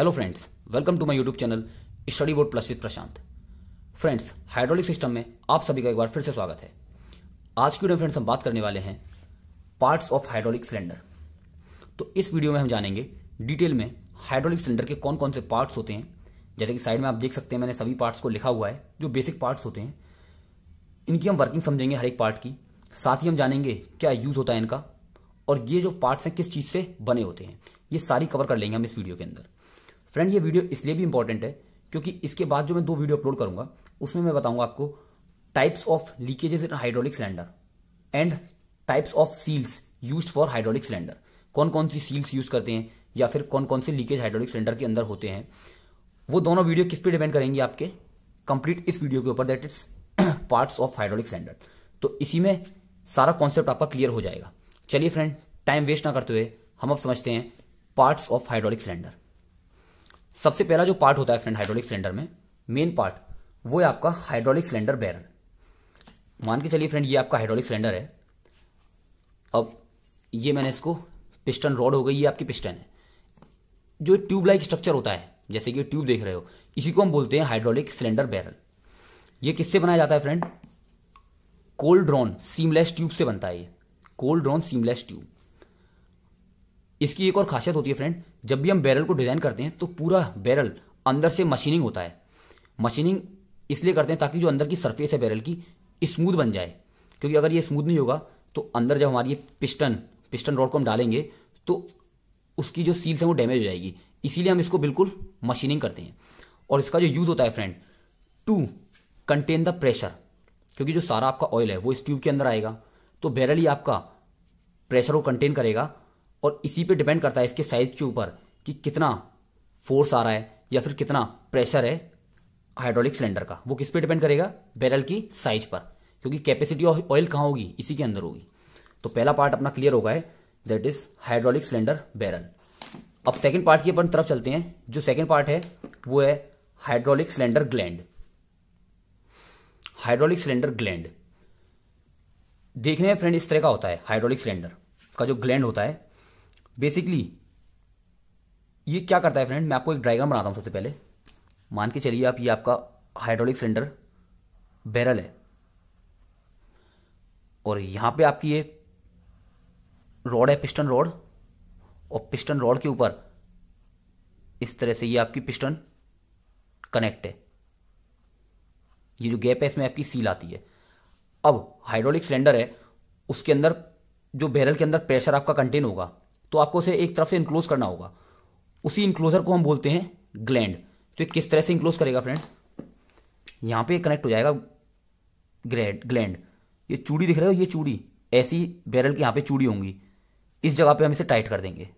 hello friends welcome to my YouTube channel study board plus with Prashant friends hydraulic system में आप सभी का एक बार फिर से स्वागत है आज की वीडियो फ्रेंड्स हम बात करने वाले हैं पार्ट्स ऑफ हाइड्रोलिक सिलेंडर तो इस वीडियो में हम जानेंगे डिटेल में हाइड्रोलिक सिलेंडर के कौन कौन से पार्ट्स होते हैं जैसे कि साइड में आप देख सकते हैं मैंने सभी पार्ट्स को लिखा हुआ है जो बेसिक पार्ट्स होते हैं इनकी हम वर्किंग समझेंगे हर एक पार्ट की साथ ही हम जानेंगे क्या यूज होता है इनका और ये जो पार्ट्स हैं किस चीज से बने होते हैं ये सारी कवर कर लेंगे हम इस वीडियो के अंदर फ्रेंड ये वीडियो इसलिए भी इंपॉर्टेंट है क्योंकि इसके बाद जो मैं दो वीडियो अपलोड करूंगा उसमें मैं बताऊंगा आपको types of leakages in hydraulic cylinder and types of seals use for hydraulic cylinder कौन कौन सी सील्स यूज करते हैं या फिर कौन कौन से लीकेज हाइड्रोलिक सिलेंडर के अंदर होते हैं वो दोनों वीडियो किस पे डिपेंड करेंगे आपके कंप्लीट इस वीडियो के ऊपर that it's parts of hydraulic cylinder तो इसी में सारा कॉन्सेप्ट आपका क्लियर हो जाएगा चलिए फ्रेंड टाइम वेस्ट ना करते हुए हम अब समझते हैं पार्ट्स ऑफ हाइड्रोलिक सिलेंडर सबसे पहला जो पार्ट होता है फ्रेंड हाइड्रोलिक सिलेंडर में मेन पार्ट वो है आपका हाइड्रोलिक सिलेंडर बैरल मान के चलिए फ्रेंड ये आपका हाइड्रोलिक सिलेंडर है अब ये मैंने इसको पिस्टन रॉड हो गई ये आपकी पिस्टन है जो ट्यूब लाइक स्ट्रक्चर होता है जैसे कि ट्यूब देख रहे हो इसी को हम बोलते हैं हाइड्रोलिक सिलेंडर बैरल ये किससे बनाया जाता है friend cold drawn seamless tube से बनता है ये कोल्ड रॉन सीमलेस ट्यूब इसकी एक और खासियत होती है फ्रेंड जब भी हम बैरल को डिज़ाइन करते हैं तो पूरा बैरल अंदर से मशीनिंग होता है मशीनिंग इसलिए करते हैं ताकि जो अंदर की सरफेस है बैरल की स्मूथ बन जाए क्योंकि अगर ये स्मूथ नहीं होगा तो अंदर जब हमारी पिस्टन पिस्टन रॉड को हम डालेंगे तो उसकी जो सील्स है वो डैमेज हो जाएगी इसीलिए हम इसको बिल्कुल मशीनिंग करते हैं और इसका जो यूज़ होता है friend to contain the pressure क्योंकि जो सारा आपका ऑयल है वो इस ट्यूब के अंदर आएगा तो बैरल ही आपका प्रेशर को कंटेन करेगा और इसी पे डिपेंड करता है इसके साइज के ऊपर कि कितना फोर्स आ रहा है या फिर कितना प्रेशर है हाइड्रोलिक सिलेंडर का वो किस पे डिपेंड करेगा बैरल की साइज पर क्योंकि कैपेसिटी ऑफ ऑयल कहाँ होगी इसी के अंदर होगी तो पहला पार्ट अपना क्लियर होगा है that is hydraulic cylinder barrel अब सेकेंड पार्ट की अपन तरफ चलते हैं जो सेकेंड पार्ट है वो है hydraulic cylinder gland hydraulic cylinder gland देखने में फ्रेंड इस तरह का होता है हाइड्रोलिक सिलेंडर का जो ग्लैंड होता है बेसिकली ये क्या करता है फ्रेंड मैं आपको एक ड्राइग्राम बनाता हूँ सबसे पहले मान के चलिए आप ये आपका हाइड्रोलिक सिलेंडर बैरल है और यहाँ पे आपकी ये रॉड है पिस्टन रॉड और पिस्टन रॉड के ऊपर इस तरह से ये आपकी पिस्टन कनेक्ट है ये जो गैप है इसमें आपकी सील आती है अब हाइड्रोलिक सिलेंडर है उसके अंदर जो बैरल के अंदर प्रेशर आपका कंटेन होगा तो आपको उसे एक तरफ से इंक्लोज करना होगा उसी इंक्लोजर को हम बोलते हैं ग्लैंड तो किस तरह से इंक्लोज करेगा फ्रेंड यहां पे कनेक्ट हो जाएगा ग्रेड ग्लैंड ये चूड़ी दिख रहे हो ये चूड़ी ऐसी बैरल की यहां पे चूड़ी होंगी इस जगह पे हम इसे टाइट कर देंगे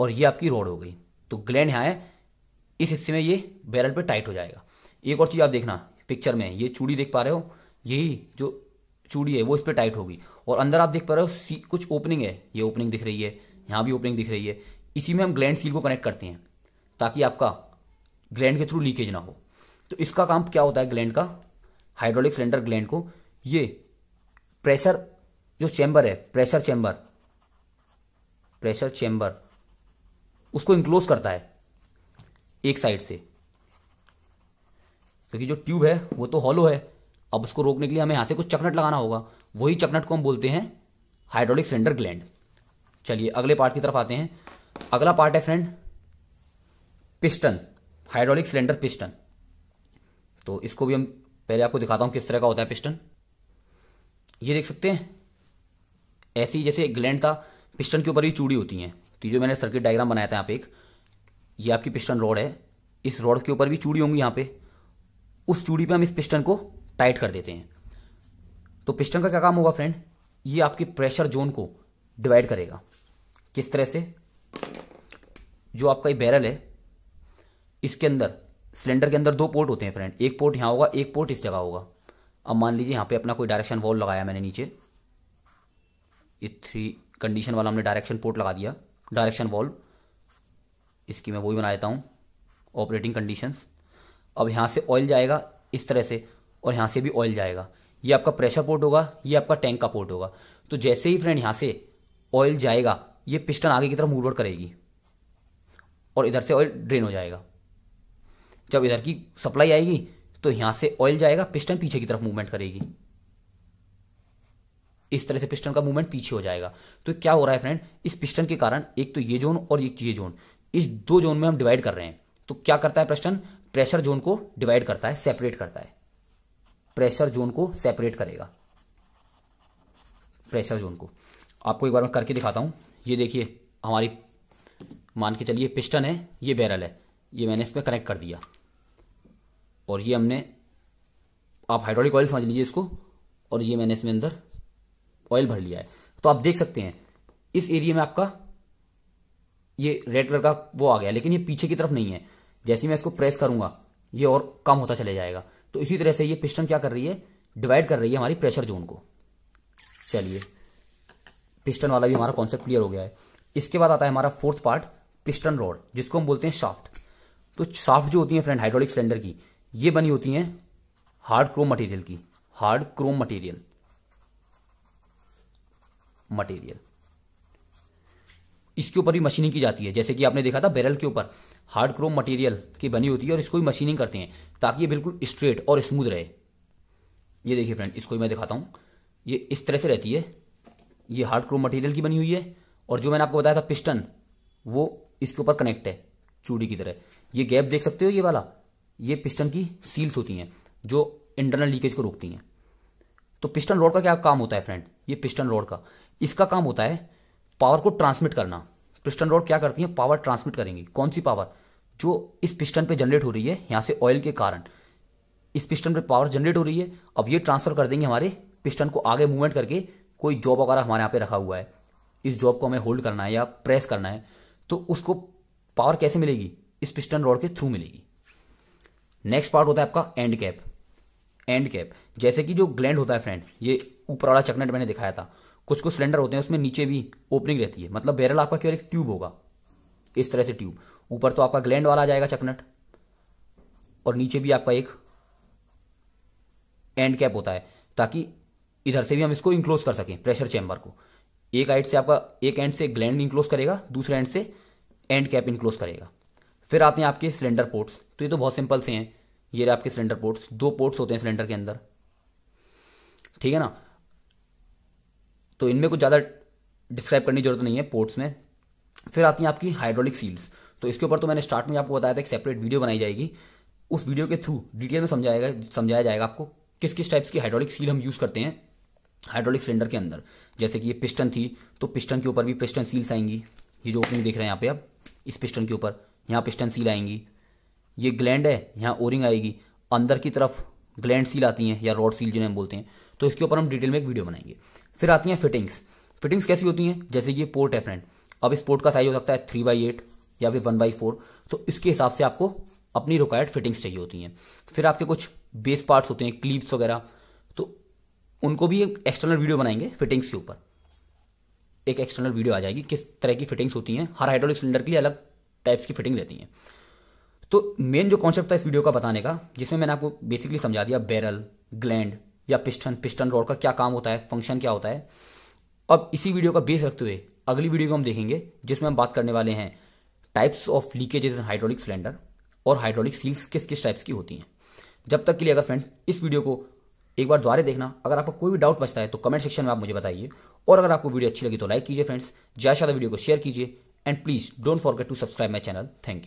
और ये आपकी रोड हो गई तो ग्लैंड यहां है इस हिस्से में ये बैरल पे टाइट हो जाएगा एक और चीज़ आप देखना पिक्चर में ये चूड़ी देख पा रहे हो यही जो चूड़ी है वो इस पर टाइट होगी और अंदर आप देख पा रहे हो कुछ ओपनिंग है ये ओपनिंग दिख रही है यहाँ भी ओपनिंग दिख रही है इसी में हम ग्लैंड सील को कनेक्ट करते हैं ताकि आपका ग्लैंड के थ्रू लीकेज ना हो तो इसका काम क्या होता है ग्लैंड का हाइड्रोलिक सिलेंडर ग्लैंड को ये प्रेशर जो चैम्बर है प्रेशर चैम्बर प्रेशर चैम्बर उसको इंक्लोज करता है एक साइड से क्योंकि तो जो ट्यूब है वो तो हॉलो है अब उसको रोकने के लिए हमें यहां से कुछ चकनट लगाना होगा वही चकनट को हम बोलते हैं हाइड्रोलिक सिलेंडर ग्लैंड चलिए अगले पार्ट की तरफ आते हैं अगला पार्ट है friend piston hydraulic cylinder piston तो इसको भी हम पहले आपको दिखाता हूं किस तरह का होता है पिस्टन ये देख सकते हैं ऐसी जैसे ग्लैंड था पिस्टन के ऊपर भी चूड़ी होती हैं तो जो मैंने सर्किट डायग्राम बनाया था यहाँ पे एक ये आपकी पिस्टन रोड है इस रोड के ऊपर भी चूड़ी होंगी यहाँ पे उस चूड़ी पे हम इस पिस्टन को टाइट कर देते हैं तो पिस्टन का क्या काम होगा फ्रेंड ये आपकी प्रेशर जोन को डिवाइड करेगा किस तरह से जो आपका ये बैरल है इसके अंदर सिलेंडर के अंदर दो पोर्ट होते हैं फ्रेंड एक पोर्ट यहाँ होगा एक पोर्ट इस जगह होगा अब मान लीजिए यहाँ पे अपना कोई डायरेक्शन वॉल लगाया मैंने नीचे ये थ्री कंडीशन वाला हमने डायरेक्शन पोर्ट लगा दिया डायरेक्शन वॉल इसकी मैं वही बना देता हूँ ऑपरेटिंग कंडीशंस अब यहाँ से ऑयल जाएगा इस तरह से और यहाँ से भी ऑयल जाएगा ये आपका प्रेशर पोर्ट होगा ये आपका टैंक का पोर्ट होगा तो जैसे ही फ्रेंड यहाँ से ऑयल जाएगा ये पिस्टन आगे की तरफ मूववर्ड करेगी और इधर से ऑयल ड्रेन हो जाएगा जब इधर की सप्लाई आएगी तो यहां से ऑयल जाएगा पिस्टन पीछे की तरफ मूवमेंट करेगी इस तरह से पिस्टन का मूवमेंट पीछे हो जाएगा तो क्या हो रहा है फ्रेंड इस पिस्टन के कारण एक तो ये जोन और एक ये जोन इस दो जोन में हम डिवाइड कर रहे हैं तो क्या करता है पिस्टन प्रेशर जोन को डिवाइड करता है सेपरेट करता है प्रेशर जोन को सेपरेट करेगा प्रेशर जोन को आपको एक बार मैं करके दिखाता हूं ये देखिए हमारी मान के चलिए पिस्टन है ये बैरल है ये मैंने इस पर कनेक्ट कर दिया और ये हमने आप हाइड्रोलिक ऑयल समझ लीजिए इसको और ये मैंने इसमें अंदर ऑयल भर लिया है तो आप देख सकते हैं इस एरिया में आपका ये रेड कलर का वो आ गया लेकिन ये पीछे की तरफ नहीं है जैसे मैं इसको प्रेस करूंगा ये और कम होता चले जाएगा तो इसी तरह से ये पिस्टन क्या कर रही है डिवाइड कर रही है हमारी प्रेशर जोन को चलिए पिस्टन वाला भी हमारा कॉन्सेप्ट क्लियर हो गया है इसके बाद आता है हमारा फोर्थ पार्ट पिस्टन रोड जिसको हम बोलते हैं शाफ्ट तो शाफ्ट जो होती है फ्रेंड हाइड्रोलिक सिलेंडर की ये बनी होती है हार्ड क्रोम मटेरियल की हार्ड क्रोम मटेरियल मटेरियल इसके ऊपर भी मशीनिंग की जाती है जैसे कि आपने देखा था बैरल के ऊपर हार्ड क्रोम मटेरियल की बनी होती है और इसको भी मशीनिंग करते हैं ताकि ये बिल्कुल स्ट्रेट और स्मूथ रहे ये देखिए फ्रेंड इसको मैं दिखाता हूँ ये इस तरह से रहती है ये हार्ड क्रोम मटेरियल की बनी हुई है और जो मैंने आपको बताया था पिस्टन वो इसके ऊपर कनेक्ट है चूड़ी की तरह ये गैप देख सकते हो ये वाला ये पिस्टन की सील्स होती हैं जो इंटरनल लीकेज को रोकती हैं तो पिस्टन रोड का क्या काम होता है फ्रेंड ये पिस्टन रोड का इसका काम होता है पावर को ट्रांसमिट करना पिस्टन रोड क्या करती है पावर ट्रांसमिट करेंगी कौन सी पावर जो इस पिस्टन पे जनरेट हो रही है यहाँ से ऑयल के कारण इस पिस्टन पे पावर जनरेट हो रही है अब ये ट्रांसफर कर देंगे हमारे पिस्टन को आगे मूवमेंट करके कोई जॉब वगैरह हमारे यहाँ पे रखा हुआ है इस जॉब को हमें होल्ड करना है या प्रेस करना है तो उसको पावर कैसे मिलेगी इस पिस्टन रोड के थ्रू मिलेगी नेक्स्ट पार्ट होता है आपका एंड कैप एंड कैप जैसे कि जो ग्लैंड होता है फ्रेंड ये ऊपर वाला चकनेट मैंने दिखाया था कुछ कुछ सिलेंडर होते हैं उसमें नीचे भी ओपनिंग रहती है मतलब बैरल आपका केवल एक ट्यूब होगा इस तरह से ट्यूब ऊपर तो आपका ग्लैंड वाला आ जाएगा चकनट और नीचे भी आपका एक एंड कैप होता है ताकि इधर से भी हम इसको इंक्लोज कर सकें प्रेशर चैम्बर को एक आइड से आपका एक एंड से ग्लैंड इंक्लोज करेगा दूसरे एंड से एंड कैप इंक्लोज करेगा फिर आते हैं आपके सिलेंडर पोर्ट्स तो ये तो बहुत सिंपल से हैं ये रहे आपके सिलेंडर पोर्ट्स दो पोर्ट्स होते हैं सिलेंडर के अंदर ठीक है ना तो इनमें कुछ ज़्यादा डिस्क्राइब करने की जरूरत नहीं है पोर्ट्स में फिर आती हैं आपकी हाइड्रोलिक सील्स तो इसके ऊपर तो मैंने स्टार्ट में आपको बताया था एक सेपरेट वीडियो बनाई जाएगी उस वीडियो के थ्रू डिटेल में समझाएगा समझाया जाएगा आपको किस किस टाइप्स की हाइड्रोलिक सील हम यूज़ करते हैं हाइड्रोलिक सिलेंडर के अंदर जैसे कि ये पिस्टन थी तो पिस्टन के ऊपर भी पिस्टन सील्स आएंगी ये जो ओपनिंग देख रहे हैं यहाँ पे आप इस पिस्टन के ऊपर यहाँ पिस्टन सील आएंगी ये ग्लैंड है यहाँ ओरिंग आएगी अंदर की तरफ ग्लैंड सील आती हैं या रॉड सील जिन्हें हम बोलते हैं तो इसके ऊपर हम डिटेल में एक वीडियो बनाएंगे फिर आती हैं फिटिंग्स फिटिंग्स कैसी होती हैं जैसे कि पोर्ट है फ्रेंड अब इस पोर्ट का साइज हो सकता है थ्री बाई एट या फिर वन बाई फोर तो इसके हिसाब से आपको अपनी रिक्वायर्ड फिटिंग्स चाहिए होती हैं फिर आपके कुछ बेस पार्ट्स होते हैं क्लीप्स वगैरह तो उनको भी एक एक्सटर्नल वीडियो बनाएंगे फिटिंग्स के ऊपर एक एक्सटर्नल वीडियो आ जाएगी किस तरह की फिटिंग्स होती हैं हर हाइड्रोलिक सिलेंडर के लिए अलग टाइप्स की फिटिंग रहती हैं तो मेन जो कॉन्सेप्ट था इस वीडियो का बताने का जिसमें मैंने आपको बेसिकली समझा दिया बैरल ग्लैंड या पिस्टन पिस्टन रॉड का क्या काम होता है फंक्शन क्या होता है अब इसी वीडियो का बेस रखते हुए अगली वीडियो को हम देखेंगे जिसमें हम बात करने वाले हैं types of leakages in hydraulic cylinder और हाइड्रोलिक सील्स किस किस टाइप्स की होती हैं जब तक के लिए अगर फ्रेंड इस वीडियो को एक बार द्वारे देखना अगर आपको कोई भी डाउट बचता है तो कमेंट सेक्शन में आप मुझे बताइए और अगर आपको वीडियो अच्छी लगी तो लाइक कीजिए फ्रेंड्स ज़्यादा ज़्यादा वीडियो को शेयर कीजिए and please don't forget to subscribe my channel thank you